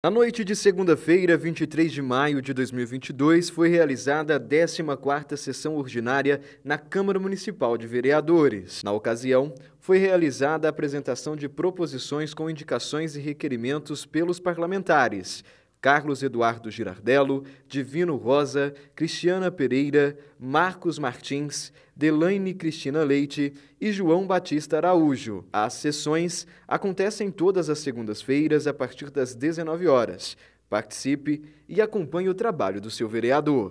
Na noite de segunda-feira, 23 de maio de 2022, foi realizada a 14ª sessão ordinária na Câmara Municipal de Vereadores. Na ocasião, foi realizada a apresentação de proposições com indicações e requerimentos pelos parlamentares, Carlos Eduardo Girardello, Divino Rosa, Cristiana Pereira, Marcos Martins, Delaine Cristina Leite e João Batista Araújo. As sessões acontecem todas as segundas-feiras a partir das 19 horas. Participe e acompanhe o trabalho do seu vereador.